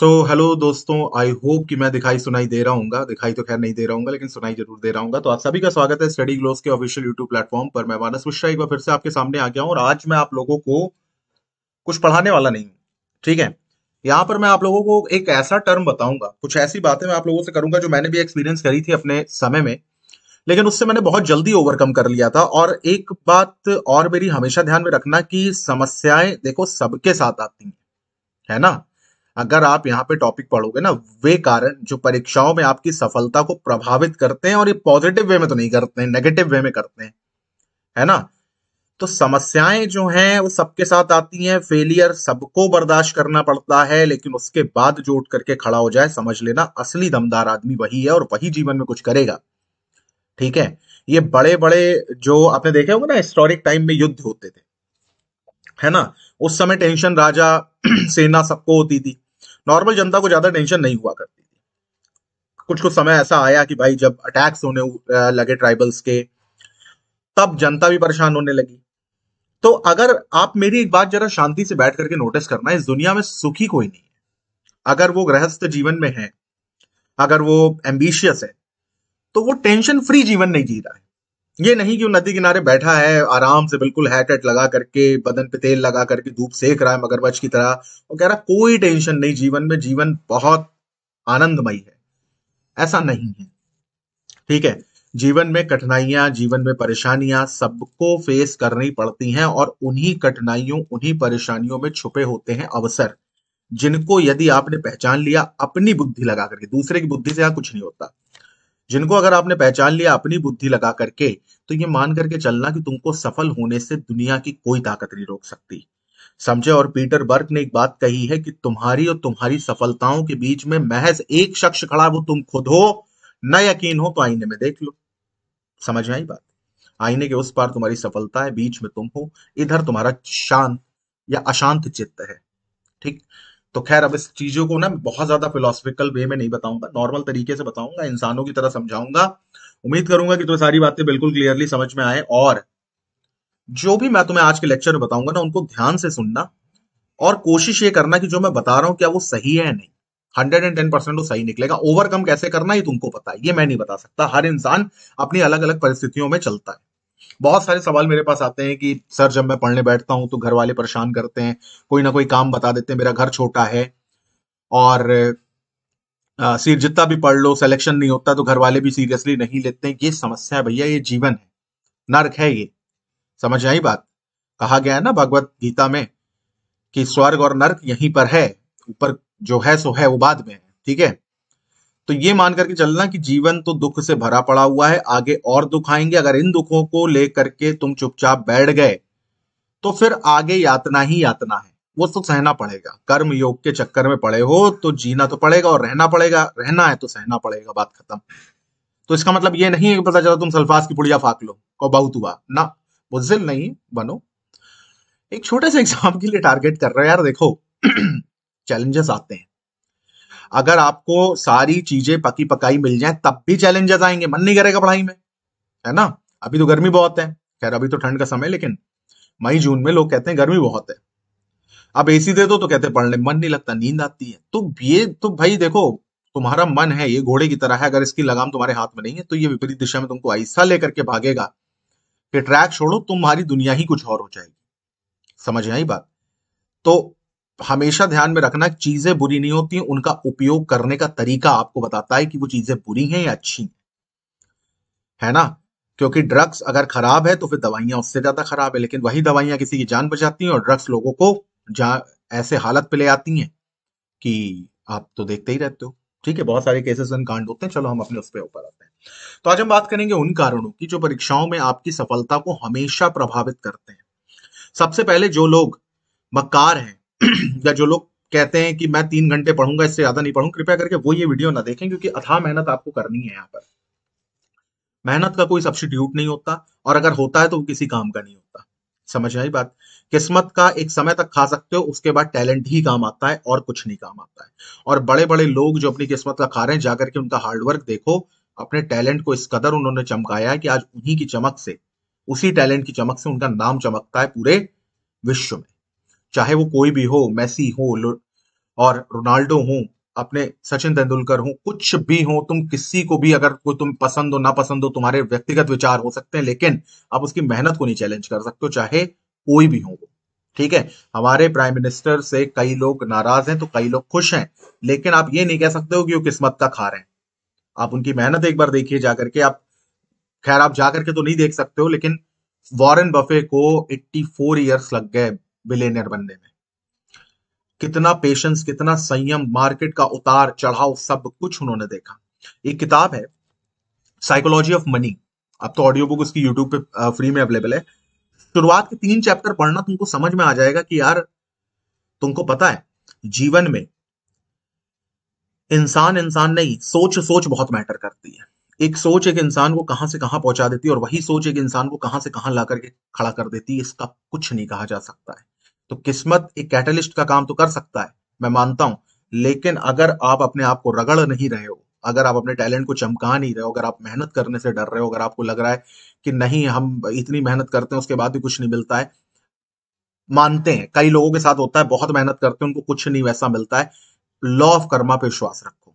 सो so, hello दोस्तों I hope कि मैं दिखाई सुनाई दे रहा हूँ दिखाई तो खैर नहीं दे रहा हूँ लेकिन सुनाई जरूर दे रहा हूँ तो आप सभी का स्वागत है स्टडी ग्लोस के ऑफिशियल यूट्यूब प्लेटफॉर्म पर मैं मानस मिश्रा एक बार फिर से आपके सामने आ गया हूँ और आज मैं आप लोगों को कुछ पढ़ाने वाला नहीं हूँ ठीक है यहाँ पर मैं आप लोगों को एक ऐसा टर्म बताऊंगा कुछ ऐसी बातें मैं आप लोगों से करूंगा जो मैंने भी एक्सपीरियंस करी थी अपने समय में लेकिन उससे मैंने बहुत जल्दी ओवरकम कर लिया था और एक बात और मेरी हमेशा ध्यान में रखना कि समस्याएं देखो सबके साथ आती हैं है ना अगर आप यहाँ पे टॉपिक पढ़ोगे ना वे कारण जो परीक्षाओं में आपकी सफलता को प्रभावित करते हैं और ये पॉजिटिव वे में तो नहीं करते हैं नेगेटिव वे में करते हैं है ना तो समस्याएं जो हैं वो सबके साथ आती हैं फेलियर सबको बर्दाश्त करना पड़ता है लेकिन उसके बाद जो उठ करके खड़ा हो जाए समझ लेना असली दमदार आदमी वही है और वही जीवन में कुछ करेगा ठीक है ये बड़े बड़े जो आपने देखे होंगे ना हिस्टोरिक टाइम में युद्ध होते थे है ना उस समय टेंशन राजा सेना सबको होती थी नॉर्मल जनता को ज्यादा टेंशन नहीं हुआ करती थी कुछ कुछ समय ऐसा आया कि भाई जब अटैक्स होने लगे ट्राइबल्स के तब जनता भी परेशान होने लगी तो अगर आप मेरी एक बात जरा शांति से बैठ करके नोटिस करना इस दुनिया में सुखी कोई नहीं है अगर वो गृहस्थ जीवन में है अगर वो एम्बिशियस है तो वो टेंशन फ्री जीवन नहीं जी रहा है ये नहीं कि वो नदी किनारे बैठा है आराम से बिल्कुल हैट हैट लगा करके बदन पे तेल लगा करके धूप सेक रहा है मगरमच्छ की तरह और कह रहा कोई टेंशन नहीं जीवन में जीवन बहुत आनंदमय है ऐसा नहीं है ठीक है जीवन में कठिनाइयां जीवन में परेशानियां सबको फेस करनी पड़ती हैं और उन्हीं कठिनाइयों उन्हीं परेशानियों में छुपे होते हैं अवसर जिनको यदि आपने पहचान लिया अपनी बुद्धि लगा करके दूसरे की बुद्धि से यहाँ कुछ नहीं होता जिनको अगर आपने पहचान लिया अपनी बुद्धि लगा करके तो ये मान करके चलना कि तुमको सफल होने से दुनिया की कोई ताकत नहीं रोक सकती समझे और पीटर बर्क ने एक बात कही है कि तुम्हारी और तुम्हारी सफलताओं के बीच में महज एक शख्स खड़ा वो तुम खुद हो न यकीन हो तो आईने में देख लो समझ में आई बात आईने के उस पार तुम्हारी सफलता है बीच में तुम हो इधर तुम्हारा शांत या अशांत चित्त है ठीक तो खैर अब इस चीजों को ना बहुत ज्यादा फिलोसफिकल वे में नहीं बताऊंगा नॉर्मल तरीके से बताऊंगा इंसानों की तरह समझाऊंगा उम्मीद करूंगा कि तुम्हें सारी बातें बिल्कुल क्लियरली समझ में आए और जो भी मैं तुम्हें आज के लेक्चर में बताऊंगा ना उनको ध्यान से सुनना और कोशिश ये करना कि जो मैं बता रहा हूं क्या वो सही है नहीं हंड्रेड एंड टेन परसेंट वो सही निकलेगा ओवरकम कैसे करना ये तुमको पता है ये मैं नहीं बता सकता हर इंसान अपनी अलग अलग परिस्थितियों में चलता है बहुत सारे सवाल मेरे पास आते हैं कि सर जब मैं पढ़ने बैठता हूं तो घर वाले परेशान करते हैं कोई ना कोई काम बता देते हैं मेरा घर छोटा है और सिर जितना भी पढ़ लो सिलेक्शन नहीं होता तो घर वाले भी सीरियसली नहीं लेते हैं ये समस्या है भैया ये जीवन है नर्क है ये समझ आई बात कहा गया है ना भगवत गीता में कि स्वर्ग और नर्क यहीं पर है ऊपर जो है सो है वो बाद में है ठीक है तो ये मान करके चलना कि जीवन तो दुख से भरा पड़ा हुआ है आगे और दुख आएंगे अगर इन दुखों को लेकर के तुम चुपचाप बैठ गए तो फिर आगे यातना ही यातना है वो तो सहना पड़ेगा कर्म योग के चक्कर में पड़े हो तो जीना तो पड़ेगा और रहना पड़ेगा रहना है तो सहना पड़ेगा बात खत्म तो इसका मतलब ये नहीं है कि पता चला तुम सल्फास की पुड़िया फाक लो और बहुत हुआ ना बुजिल नहीं बनो एक छोटे से एग्जाम के लिए टारगेट कर रहे हो यार देखो चैलेंजेस आते हैं अगर आपको सारी चीजें पकी पकाई मिल जाए तब भी चैलेंजेस आएंगे मन नहीं करेगा पढ़ाई में है ना अभी तो गर्मी बहुत है खैर अभी तो ठंड का समय लेकिन मई जून में लोग कहते हैं गर्मी बहुत है अब एसी दे दो तो कहते पढ़ने मन नहीं लगता नींद आती है तो ये तो भाई देखो तुम्हारा मन है ये घोड़े की तरह है अगर इसकी लगाम तुम्हारे हाथ में नहीं है तो ये विपरीत दिशा में तुमको ऐसा लेकर के भागेगा कि ट्रैक छोड़ो तुम्हारी दुनिया ही कुछ और हो जाएगी समझ आई बात तो हमेशा ध्यान में रखना चीजें बुरी नहीं होती उनका उपयोग करने का तरीका आपको बताता है कि वो चीजें बुरी हैं या अच्छी हैं है ना क्योंकि ड्रग्स अगर खराब है तो फिर दवाइयां उससे ज्यादा खराब है लेकिन वही दवाइयां किसी की जान बचाती हैं और ड्रग्स लोगों को जहाँ ऐसे हालत पे ले आती हैं कि आप तो देखते ही रहते हो ठीक है बहुत सारे केसेस एंड कांड होते हैं चलो हम अपने उस पर ऊपर आते हैं तो आज हम बात करेंगे उन कारणों की जो परीक्षाओं में आपकी सफलता को हमेशा प्रभावित करते हैं सबसे पहले जो लोग मक्कार हैं या जो लोग कहते हैं कि मैं तीन घंटे पढ़ूंगा इससे ज्यादा नहीं पढ़ूंगा कृपया करके वो ये वीडियो ना देखें क्योंकि अथा मेहनत आपको करनी है यहाँ पर मेहनत का कोई सब्सिट्यूट नहीं होता और अगर होता है तो वो किसी काम का नहीं होता समझ आई बात किस्मत का एक समय तक खा सकते हो उसके बाद टैलेंट ही काम आता है और कुछ नहीं काम आता है और बड़े बड़े लोग जो अपनी किस्मत का खा रहे हैं जाकर के उनका हार्डवर्क देखो अपने टैलेंट को इस कदर उन्होंने चमकाया है कि आज उन्हीं की चमक से उसी टैलेंट की चमक से उनका नाम चमकता है पूरे विश्व में चाहे वो कोई भी हो मैसी हो और रोनाल्डो हो अपने सचिन तेंदुलकर हो कुछ भी हो तुम किसी को भी अगर कोई तुम पसंद हो ना पसंद हो तुम्हारे व्यक्तिगत विचार हो सकते हैं लेकिन आप उसकी मेहनत को नहीं चैलेंज कर सकते हो चाहे कोई भी हो वो ठीक है हमारे प्राइम मिनिस्टर से कई लोग नाराज हैं तो कई लोग खुश हैं लेकिन आप ये नहीं कह सकते हो कि वो किस्मत का खा रहे हैं आप उनकी मेहनत एक बार देखिए जाकर के आप खैर आप जाकर के तो नहीं देख सकते हो लेकिन वॉरेन बफे को 84 इयर्स लग गए बिलेनियर बनने में कितना पेशेंस कितना संयम मार्केट का उतार चढ़ाव सब कुछ उन्होंने देखा एक किताब है साइकोलॉजी ऑफ मनी अब तो ऑडियो बुक उसकी यूट्यूब पे फ्री में अवेलेबल है शुरुआत के तीन चैप्टर पढ़ना तुमको समझ में आ जाएगा कि यार तुमको पता है जीवन में इंसान इंसान नहीं सोच सोच बहुत मैटर करती है एक सोच एक इंसान को कहां से कहां पहुंचा देती है और वही सोच एक इंसान को कहां से कहां ला करके खड़ा कर देती है इसका कुछ नहीं कहा जा सकता है तो किस्मत एक कैटलिस्ट का काम तो कर सकता है मैं मानता हूं लेकिन अगर आप अपने आप को रगड़ नहीं रहे हो अगर आप अपने टैलेंट को चमका नहीं रहे हो अगर आप मेहनत करने से डर रहे हो अगर आपको लग रहा है कि नहीं हम इतनी मेहनत करते हैं उसके बाद भी कुछ नहीं मिलता है मानते हैं कई लोगों के साथ होता है बहुत मेहनत करते हैं उनको कुछ नहीं वैसा मिलता है लॉ ऑफ कर्मा पे विश्वास रखो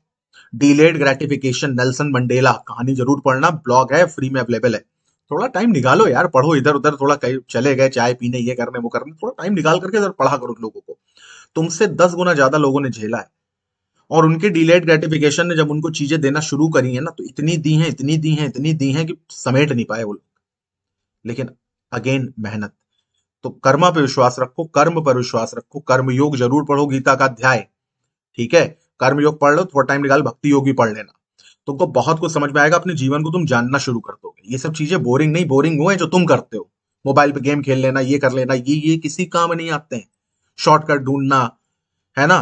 डिलेड ग्रेटिफिकेशन नेल्सन मंडेला कहानी जरूर पढ़ना ब्लॉग है फ्री में अवेलेबल है थोड़ा टाइम निकालो यार पढ़ो इधर उधर थोड़ा कहीं चले गए चाय पीने ये करने वो करने थोड़ा टाइम निकाल करके इधर पढ़ा करो लोगों को तुमसे दस गुना ज्यादा लोगों ने झेला है और उनके डिलेड ग्रेटिफिकेशन ने जब उनको चीजें देना शुरू करी है ना तो इतनी दी है इतनी दी है इतनी दी है कि समेट नहीं पाए वो लोग लेकिन अगेन मेहनत तो कर्मा पे विश्वास रखो कर्म पर विश्वास रखो कर्म योग जरूर पढ़ो गीता का अध्याय ठीक है कर्म योग पढ़ लो थोड़ा टाइम निकाल भक्ति योग भी पढ़ लेना तुमको बहुत कुछ समझ में आएगा अपने जीवन को तुम जानना शुरू कर दोगे ये सब चीजें बोरिंग नहीं बोरिंग हुए जो तुम करते हो मोबाइल पे गेम खेल लेना ये कर लेना ये ये किसी काम नहीं आते हैं शॉर्टकट ढूंढना है ना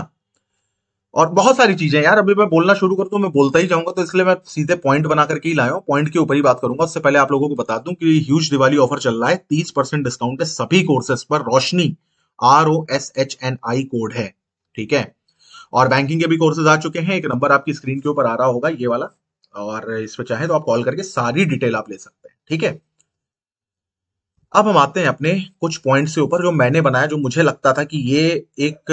और बहुत सारी चीजें यार अभी मैं बोलना शुरू कर दू मैं बोलता ही जाऊंगा तो इसलिए मैं सीधे पॉइंट बना करके ही लाया हूँ पॉइंट के ऊपर ही बात करूंगा उससे पहले आप लोगों को बता दूं कि ह्यूज दिवाली ऑफर चल रहा है तीस परसेंट डिस्काउंट है सभी कोर्सेज पर Roshni R O S H N I code है ठीक है और बैंकिंग के भी कोर्सेज आ चुके हैं एक नंबर आपकी स्क्रीन के ऊपर आ रहा होगा ये वाला और इस पर चाहे तो आप कॉल करके सारी डिटेल आप ले सकते हैं ठीक है अब हम आते हैं अपने कुछ पॉइंट के ऊपर जो मैंने बनाया जो मुझे लगता था कि ये एक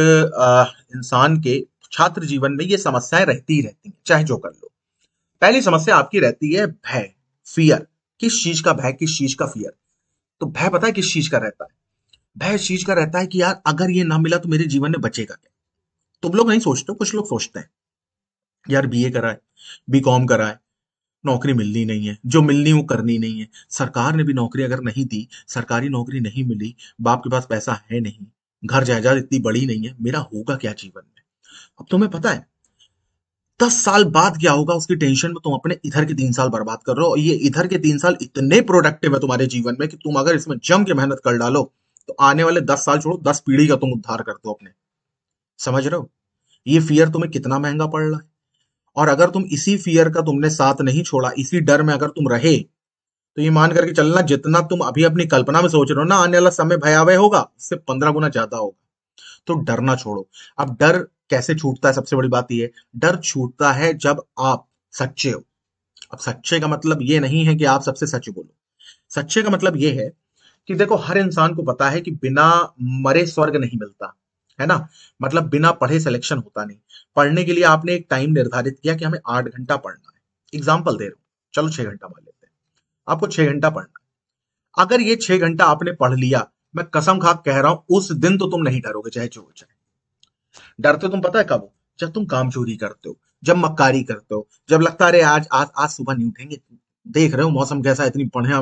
इंसान के छात्र जीवन में ये समस्याएं रहती ही रहती हैं चाहे जो कर लो पहली समस्या आपकी रहती है भय फियर किस चीज का भय किस चीज का फियर तो भय पता है किस चीज का रहता है भय चीज का रहता है कि यार अगर ये ना मिला तो मेरे जीवन में बचेगा क्या तुम तो लोग नहीं सोचते कुछ लोग सोचते हैं यार बीए करा है बी कॉम करा है नौकरी मिलनी नहीं है जो मिलनी वो करनी नहीं है सरकार ने भी नौकरी अगर नहीं दी सरकारी नौकरी नहीं मिली बाप के पास पैसा है नहीं घर जायदाद इतनी बड़ी नहीं है मेरा होगा क्या जीवन में अब तुम्हें पता है दस साल बाद क्या होगा उसकी टेंशन में तुम अपने इधर के तीन साल बर्बाद कर रहे हो और ये इधर के तीन साल इतने प्रोडक्टिव है तुम्हारे जीवन में कि तुम अगर इसमें जम के मेहनत कर डालो तो आने वाले दस साल छोड़ो दस पीढ़ी का तुम उद्धार कर दो अपने समझ रहे हो ये फियर तुम्हें कितना महंगा पड़ रहा है और अगर तुम इसी फियर का तुमने साथ नहीं छोड़ा इसी डर में अगर तुम रहे तो ये मान करके चलना जितना तुम अभी अपनी कल्पना में सोच रहे हो ना आने वाला समय भयावह होगा इससे पंद्रह गुना ज्यादा होगा तो डरना छोड़ो अब डर कैसे छूटता है सबसे बड़ी बात यह डर छूटता है जब आप सच्चे हो अब सच्चे का मतलब ये नहीं है कि आप सबसे सच बोलो सच्चे का मतलब ये है कि देखो हर इंसान को पता है कि बिना मरे स्वर्ग नहीं मिलता है ना मतलब बिना पढ़े सिलेक्शन होता नहीं पढ़ने के लिए आपने एक टाइम निर्धारित किया कि हमें आठ घंटा पढ़ना है एग्जाम्पल दे रहा हूँ चलो छह घंटा मान लेते हैं आपको छह घंटा पढ़ना अगर ये छह घंटा आपने पढ़ लिया मैं कसम खा कह रहा हूं उस दिन तो तुम नहीं डरोगे चाहे जो हो जाए डरते तुम पता है कब जब तुम काम चोरी करते हो जब मक्कारी करते हो जब लगता है आज आज आज सुबह नहीं उठेंगे देख रहे हो मौसम कैसा है इतनी बढ़िया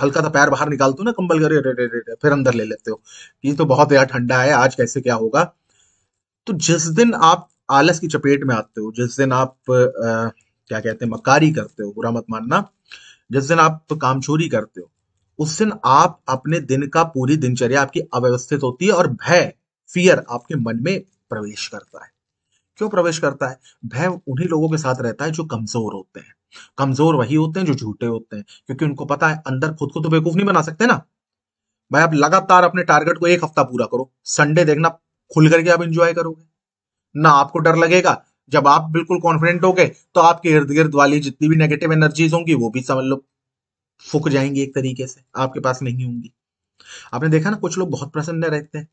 हल्का सा पैर बाहर निकालते हो ना कंबल के रे, रे, रे, रे, फिर अंदर ले लेते हो ये तो बहुत यार ठंडा है आज कैसे क्या होगा तो जिस दिन आप आलस की चपेट में आते हो जिस दिन आप आ, क्या कहते हैं मकारी करते हो बुरा मत मानना जिस दिन आप काम चोरी करते हो उस दिन आप अपने दिन का पूरी दिनचर्या आपकी अव्यवस्थित होती है और भय फियर आपके मन में प्रवेश करता है क्यों प्रवेश करता है भय उन्हीं लोगों के साथ रहता है जो कमजोर होते हैं कमजोर वही होते हैं जो झूठे होते हैं क्योंकि उनको पता है अंदर खुद को तो बेवकूफ नहीं बना सकते ना भाई आप लगातार अपने टारगेट को एक हफ्ता पूरा करो संडे देखना खुल करके आप इंजॉय करोगे ना आपको डर लगेगा जब आप बिल्कुल कॉन्फिडेंट होगे तो आपके इर्द गिर्द वाली जितनी भी नेगेटिव एनर्जीज होंगी वो भी समझ लो फुक जाएंगी एक तरीके से आपके पास नहीं होंगी आपने देखा ना कुछ लोग बहुत प्रसन्न रहते हैं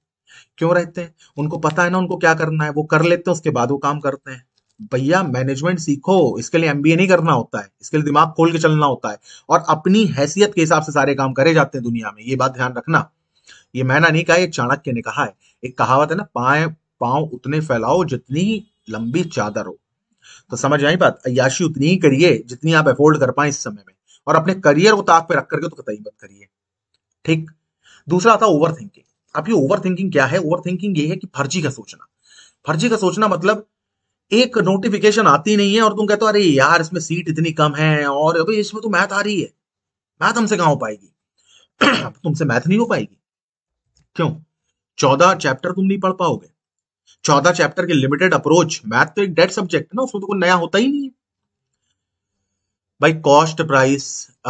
क्यों रहते हैं उनको पता है ना उनको क्या करना है वो कर लेते हैं उसके बाद वो काम करते हैं भैया मैनेजमेंट सीखो इसके लिए एमबीए नहीं करना होता है इसके लिए दिमाग खोल के चलना होता है और अपनी हैसियत के हिसाब से सारे काम करे जाते हैं दुनिया में ये बात ध्यान रखना ये मैंने नहीं कहा ये चाणक्य ने कहा है एक कहावत है ना पाए पाओ उतने फैलाओ जितनी लंबी चादर हो तो समझ आई बात अयाशी उतनी ही करिए जितनी आप एफोर्ड कर पाए इस समय में और अपने करियर को ताक पे रख करके तो कतई मत करिए ठीक दूसरा था ओवर थिंकिंग ये ओवर थिंकिंग क्या है ओवर थिंकिंग ये है कि फर्जी का सोचना फर्जी का सोचना मतलब एक नोटिफिकेशन आती नहीं है और तुम कहते हो अरे यार इसमें सीट इतनी कम है और अभी इसमें तो मैथ आ रही है मैथ हमसे कहा हो पाएगी तुमसे मैथ नहीं हो पाएगी क्यों चौदह चैप्टर तुम नहीं पढ़ पाओगे चौदह चैप्टर के लिमिटेड अप्रोच मैथ तो एक डेड सब्जेक्ट है ना उसमें तो कोई नया होता ही नहीं है भाई कॉस्ट प्राइस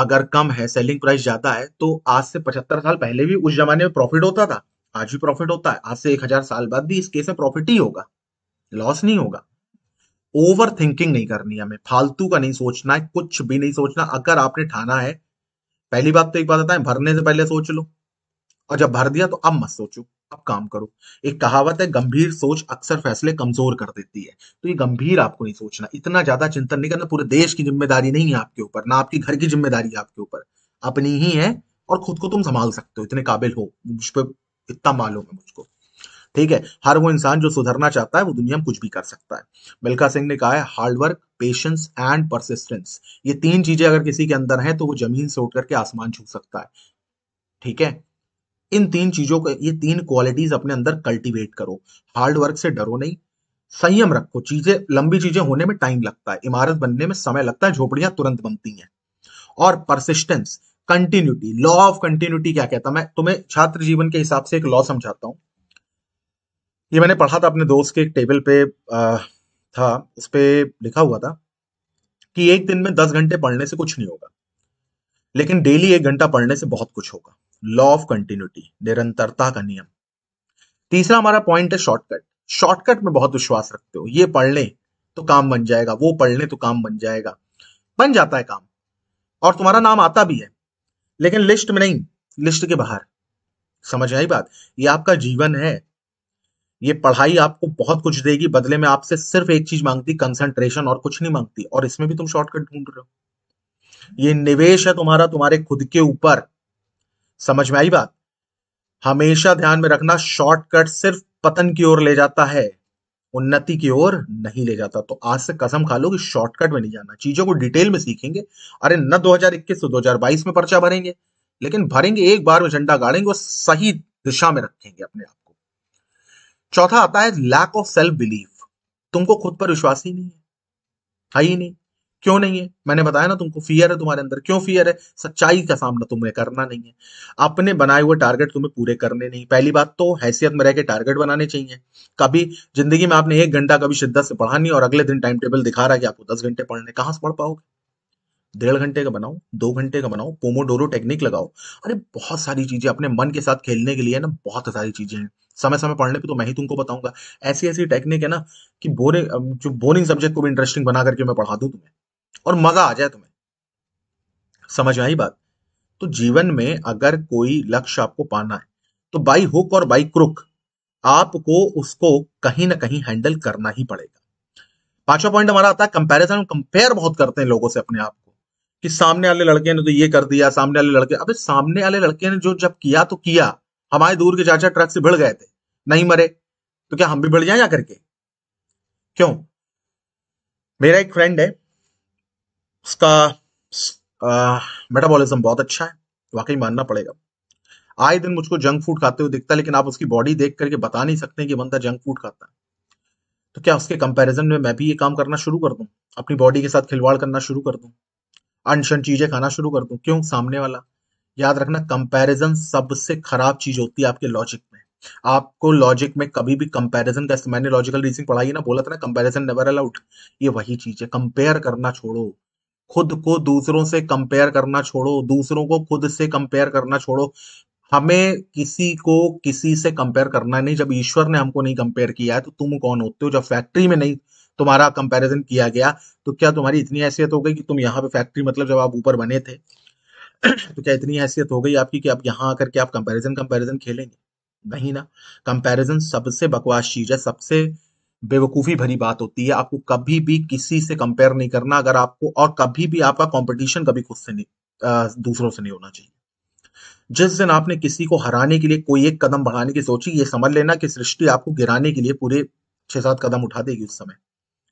अगर कम है सेलिंग प्राइस ज्यादा है तो आज से पचहत्तर साल पहले भी उस जमाने में प्रॉफिट होता था आज भी प्रॉफिट होता है आज से एक हजार साल बाद भी इस केस में प्रॉफिट ही होगा लॉस नहीं होगा ओवर थिंकिंग नहीं करनी हमें फालतू का नहीं सोचना है कुछ भी नहीं सोचना अगर आपने ठाना है पहली बात तो एक बात आता है भरने से पहले सोच लो और जब भर दिया तो अब मत सोचो अब काम करो एक कहावत है गंभीर सोच अक्सर फैसले कमजोर कर देती है तो ये गंभीर आपको नहीं सोचना इतना ज्यादा चिंतन नहीं करना पूरे देश की जिम्मेदारी नहीं है आपके ऊपर ना आपकी घर की जिम्मेदारी है आपके ऊपर अपनी ही है और खुद को तुम संभाल सकते हो इतने काबिल हो उस पर इतना मालूम है मुझको ठीक है हर वो इंसान जो सुधरना चाहता है वो दुनिया में कुछ भी कर सकता है मिल्खा सिंह ने कहा है हार्डवर्क पेशेंस एंड परसिस्टेंस ये तीन चीजें अगर किसी के अंदर है तो वो जमीन से उठ करके आसमान छू सकता है ठीक है इन तीन चीजों को ये तीन क्वालिटीज अपने अंदर कल्टीवेट करो हार्ड वर्क से डरो नहीं संयम रखो चीजें लंबी चीजें होने में टाइम लगता है इमारत बनने में समय लगता है झोपड़ियां तुरंत बनती हैं और persistence continuity law of continuity क्या कहता मैं तुम्हें छात्र जीवन के हिसाब से एक लॉ समझाता हूं ये मैंने पढ़ा था अपने दोस्त के एक टेबल पे आ, था उस पर लिखा हुआ था कि एक दिन में दस घंटे पढ़ने से कुछ नहीं होगा लेकिन डेली एक घंटा पढ़ने से बहुत कुछ होगा लॉ ऑफ कंटिन्यूटी निरंतरता का नियम तीसरा हमारा पॉइंट है शॉर्टकट शॉर्टकट में बहुत विश्वास रखते हो ये पढ़ लें तो काम बन जाएगा वो पढ़ लें तो काम बन जाएगा बन जाता है काम और तुम्हारा नाम आता भी है लेकिन लिस्ट में नहीं लिस्ट के बाहर समझ आई बात ये आपका जीवन है ये पढ़ाई आपको बहुत कुछ देगी बदले में आपसे सिर्फ एक चीज मांगती कंसंट्रेशन और कुछ नहीं मांगती और इसमें भी तुम शॉर्टकट ढूंढ रहे हो ये निवेश है तुम्हारा तुम्हारे खुद के ऊपर समझ में आई बात हमेशा ध्यान में रखना शॉर्टकट सिर्फ पतन की ओर ले जाता है उन्नति की ओर नहीं ले जाता तो आज से कसम खा लो कि शॉर्टकट में नहीं जाना चीजों को डिटेल में सीखेंगे अरे न 2021 से 2022 में पर्चा भरेंगे लेकिन भरेंगे एक बार में झंडा गाड़ेंगे और सही दिशा में रखेंगे अपने आप को चौथा आता है लैक ऑफ सेल्फ बिलीफ तुमको खुद पर विश्वास ही नहीं है ही नहीं क्यों नहीं है मैंने बताया ना तुमको फियर है तुम्हारे अंदर क्यों फियर है सच्चाई का सामना तुम्हें करना नहीं है अपने बनाए हुए टारगेट तुम्हें पूरे करने नहीं पहली बात तो हैसियत में रह के टारगेट बनाने चाहिए कभी जिंदगी में आपने एक घंटा कभी शिद्दत से पढ़ा नहीं और अगले दिन टाइम टेबल दिखा रहा है कि आपको दस घंटे पढ़ने कहाँ से पढ़ पाओगे डेढ़ घंटे का बनाओ दो घंटे का बनाओ पोमोडोरो टेक्निक लगाओ अरे बहुत सारी चीजें अपने मन के साथ खेलने के लिए ना बहुत सारी चीजें हैं समय समय पढ़ने पे तो मैं ही तुमको बताऊंगा ऐसी ऐसी टेक्निक है ना कि बोरिंग जो बोरिंग सब्जेक्ट को भी इंटरेस्टिंग बना करके मैं पढ़ा दूं तुम्हें और मजा आ जाए तुम्हें समझ में आई बात तो जीवन में अगर कोई लक्ष्य आपको पाना है तो बाई हुक और बाई क्रुक आपको उसको कहीं ना कहीं हैंडल करना ही पड़ेगा पांचवा पॉइंट हमारा आता है कंपैरिजन हम कंपेयर बहुत करते हैं लोगों से अपने आप को कि सामने वाले लड़के ने तो ये कर दिया सामने वाले लड़के अबे सामने वाले लड़के ने जो जब किया तो किया हमारे दूर के चाचा ट्रक से भिड़ गए थे नहीं मरे तो क्या हम भी भिड़ जाए या करके क्यों मेरा एक फ्रेंड है उसका मेटाबॉलिज्म बहुत अच्छा है वाकई मानना पड़ेगा आए दिन मुझको जंक फूड खाते हुए दिखता है लेकिन आप उसकी बॉडी देख करके बता नहीं सकते कि बंदा जंक फूड खाता है तो क्या उसके कंपैरिजन में मैं भी ये काम करना शुरू कर दूं अपनी बॉडी के साथ खिलवाड़ करना शुरू कर दूं अनशन चीजें खाना शुरू कर दूं क्यों सामने वाला याद रखना कंपैरिजन सबसे खराब चीज होती है आपके लॉजिक में आपको लॉजिक में कभी भी कंपैरिजन का मैंने लॉजिकल रीजनिंग पढ़ाई ना बोला था ना कंपैरिजन नेवर अलाउड ये वही चीज है कंपेयर करना छोड़ो खुद को दूसरों से कंपेयर करना छोड़ो दूसरों को खुद से कंपेयर करना छोड़ो हमें किसी को किसी से कंपेयर करना नहीं जब ईश्वर ने हमको नहीं कंपेयर किया है तो तुम कौन होते हो जब फैक्ट्री में नहीं तुम्हारा कंपैरिजन किया गया तो क्या तुम्हारी इतनी हैसियत हो गई कि तुम यहाँ पे फैक्ट्री मतलब जब आप ऊपर बने थे तो क्या इतनी हैसियत हो गई आपकी कि आप यहाँ आकर के आप कंपैरिजन कंपैरिजन खेलेंगे नहीं ना कंपैरिजन सबसे बकवास चीज है सबसे बेवकूफ़ी भरी बात होती है आपको कभी भी किसी से कंपेयर नहीं करना अगर आपको और कभी भी आपका कंपटीशन कभी खुद से नहीं आ, दूसरों से नहीं होना चाहिए जिस दिन आपने किसी को हराने के लिए कोई एक कदम बढ़ाने की सोची ये समझ लेना कि सृष्टि आपको गिराने के लिए पूरे छह सात कदम उठा देगी उस समय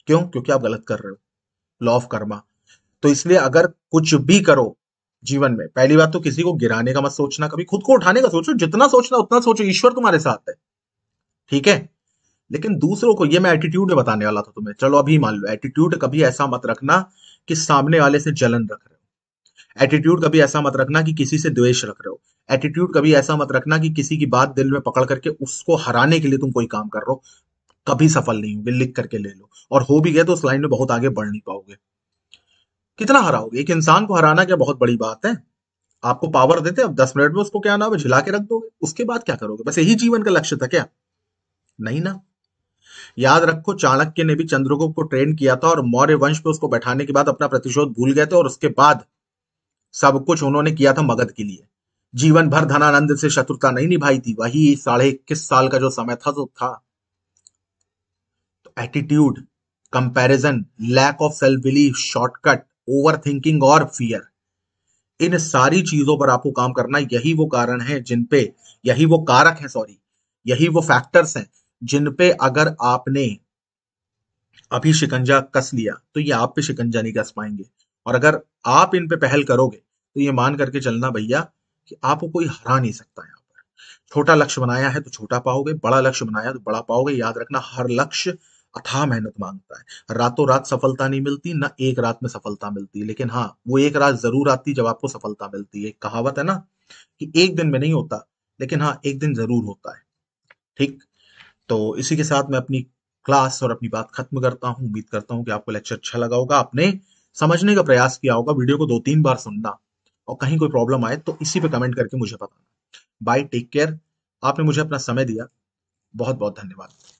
क्यों क्योंकि आप गलत कर रहे हो लॉ ऑफ कर्मा तो इसलिए अगर कुछ भी करो जीवन में पहली बात तो किसी को गिराने का मत सोचना कभी खुद को उठाने का सोचो जितना सोचना उतना सोचो ईश्वर तुम्हारे साथ है ठीक है लेकिन दूसरों को ये मैं एटीट्यूड बताने वाला था तुम्हें चलो अभी मान लो एटीट्यूड कभी ऐसा मत रखना कि सामने वाले से जलन रख रहे हो एटीट्यूड कभी ऐसा मत रखना कि किसी से द्वेष रख रहे हो एटीट्यूड कभी ऐसा मत रखना कि किसी की बात दिल में पकड़ करके उसको हराने के लिए तुम कोई काम कर रहे हो कभी सफल नहीं होंगे लिख करके ले लो और हो भी गए तो उस लाइन में बहुत आगे बढ़ नहीं पाओगे कितना हराओगे एक इंसान को हराना क्या बहुत बड़ी बात है आपको पावर देते अब दस मिनट में उसको क्या ना झिला के रख दोगे उसके बाद क्या करोगे बस यही जीवन का लक्ष्य था क्या नहीं ना याद रखो चाणक्य ने भी चंद्रगुप्त को ट्रेन किया था और मौर्य वंश पे उसको बैठाने के बाद अपना प्रतिशोध भूल गए थे और उसके बाद सब कुछ उन्होंने किया था मगध के लिए जीवन भर धनानंद से शत्रुता नहीं निभाई थी वही साढ़े इक्कीस साल का जो समय था तो था तो attitude comparison lack of self belief shortcut over thinking और फियर इन सारी चीजों पर आपको काम करना यही वो कारण है जिनपे यही वो कारक है सॉरी यही वो फैक्टर्स हैं जिन पे अगर आपने अभी शिकंजा कस लिया तो ये आप पे शिकंजा नहीं कस पाएंगे और अगर आप इन पे पहल करोगे तो ये मान करके चलना भैया कि आपको कोई हरा नहीं सकता यहाँ पर छोटा लक्ष्य बनाया है तो छोटा पाओगे बड़ा लक्ष्य बनाया तो बड़ा पाओगे याद रखना हर लक्ष्य अथाह मेहनत मांगता है रातों रात सफलता नहीं मिलती ना एक रात में सफलता मिलती लेकिन हाँ वो एक रात जरूर आती जब आपको सफलता मिलती है कहावत है ना कि एक दिन में नहीं होता लेकिन हाँ एक दिन जरूर होता है ठीक तो इसी के साथ मैं अपनी क्लास और अपनी बात खत्म करता हूँ उम्मीद करता हूँ कि आपको लेक्चर अच्छा लगा होगा आपने समझने का प्रयास किया होगा वीडियो को दो तीन बार सुनना और कहीं कोई प्रॉब्लम आए तो इसी पे कमेंट करके मुझे बताना बाय टेक केयर आपने मुझे अपना समय दिया बहुत बहुत धन्यवाद